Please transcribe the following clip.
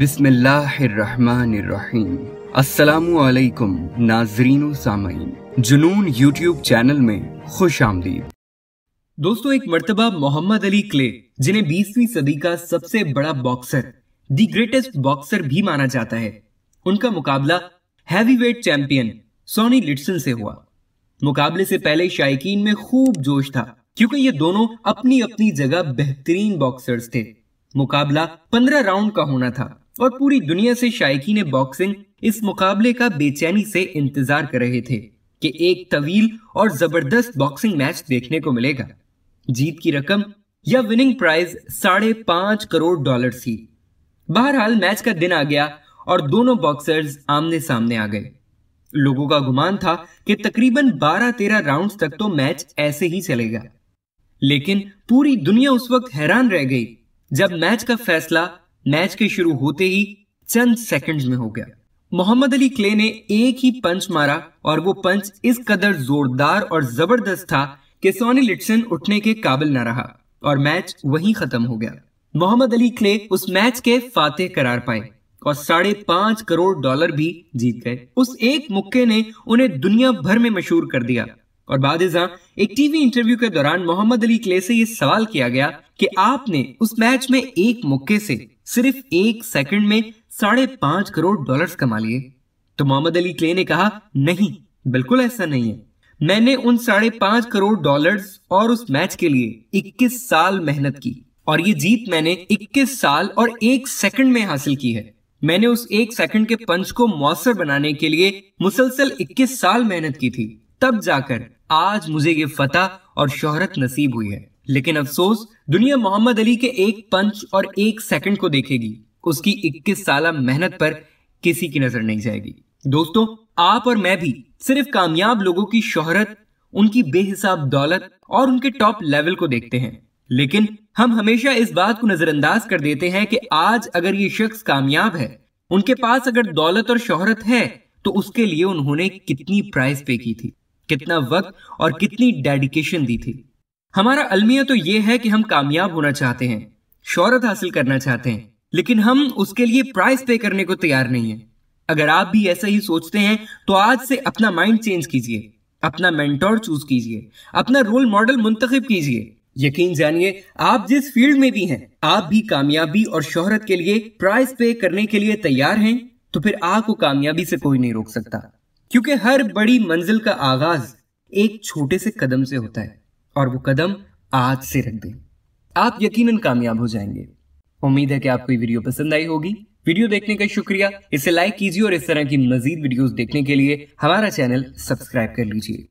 बिस्मिल्लाहिर्रहमानिर्रहीम नाजरीन सामीन जुनून यूट्यूब चैनल में खुश आमदीद दोस्तों एक मरतबा मोहम्मद अली क्ले जिन्हें 20वीं सदी का सबसे बड़ा बॉक्सर दी ग्रेटेस्ट बॉक्सर भी माना जाता है उनका मुकाबला हैवीवेट चैंपियन सोनी लिटसन से हुआ मुकाबले से पहले शायकीन में खूब जोश था क्योंकि ये दोनों अपनी अपनी जगह बेहतरीन बॉक्सर्स थे मुकाबला पंद्रह राउंड का होना था और पूरी दुनिया से शायकी ने बॉक्सिंग इस मुकाबले का बेचैनी से इंतजार कर रहे थे कि एक तवील और जबरदस्त बॉक्सिंग मैच देखने को मिलेगा जीत की रकम या विनिंग प्राइज साढ़े पांच करोड़ डॉलर थी बहरहाल मैच का दिन आ गया और दोनों बॉक्सर्स आमने सामने आ गए लोगों का गुमान था कि तकरीबन 12-13 राउंड्स तक तो मैच ऐसे ही चलेगा लेकिन पूरी दुनिया उस वक्त हैरान रह गई जब मैच का फैसला मैच के शुरू होते ही चंद सेकंड्स में हो गया मोहम्मद अली क्ले ने एक ही पंच मारा और वो पंच इस कदर जोरदार और जबरदस्त था कि सोनी लिटसन उठने के काबिल न रहा और मैच वहीं खत्म हो गया मोहम्मद अली क्ले उस मैच के फाते करार पाए और साढ़े पांच करोड़ डॉलर भी जीत गए उस एक मुक्के ने उन्हें दुनिया भर में मशहूर कर दिया और बाद एक टीवी इंटरव्यू के दौरान मोहम्मद अली क्ले से ये सवाल किया गया कि आपने उस मैच में एक मुक्के से सिर्फ एक सेकंड में साढ़े पांच करोड़ डॉलर्स कमा लिए तो मोहम्मद अली क्ले ने कहा नहीं बिल्कुल ऐसा नहीं है मैंने उन साढ़े पांच करोड़ डॉलर्स और उस मैच के लिए 21 साल मेहनत की और ये जीत मैंने 21 साल और एक सेकंड में हासिल की है मैंने उस एक सेकंड के पंच को मौसर बनाने के लिए मुसलसल 21 साल मेहनत की थी तब जाकर आज मुझे ये फतह और शोहरत नसीब हुई है लेकिन अफसोस दुनिया मोहम्मद अली के एक पंच और एक सेकंड को देखेगी उसकी 21 साल मेहनत पर किसी की नजर नहीं जाएगी दोस्तों आप और मैं भी सिर्फ कामयाब लोगों की शोहरत उनकी बेहिसाब दौलत और उनके टॉप लेवल को देखते हैं लेकिन हम हमेशा इस बात को नजरअंदाज कर देते हैं कि आज अगर ये शख्स कामयाब है उनके पास अगर दौलत और शोहरत है तो उसके लिए उन्होंने कितनी प्राइस पे की थी कितना वक्त और कितनी डेडिकेशन दी थी हमारा अलमिया तो ये है कि हम कामयाब होना चाहते हैं शौहरत हासिल करना चाहते हैं लेकिन हम उसके लिए प्राइस पे करने को तैयार नहीं है अगर आप भी ऐसा ही सोचते हैं तो आज से अपना माइंड चेंज कीजिए अपना मेंटोर चूज कीजिए अपना रोल मॉडल मुंतखब कीजिए यकीन जानिए आप जिस फील्ड में भी हैं आप भी कामयाबी और शोहरत के लिए प्राइस पे करने के लिए तैयार हैं तो फिर आपको कामयाबी से कोई नहीं रोक सकता क्योंकि हर बड़ी मंजिल का आगाज एक छोटे से कदम से होता है और वो कदम आज से रख दें आप यकीनन कामयाब हो जाएंगे उम्मीद है कि आपको ये वीडियो पसंद आई होगी वीडियो देखने का शुक्रिया इसे लाइक कीजिए और इस तरह की मजीद वीडियोस देखने के लिए हमारा चैनल सब्सक्राइब कर लीजिए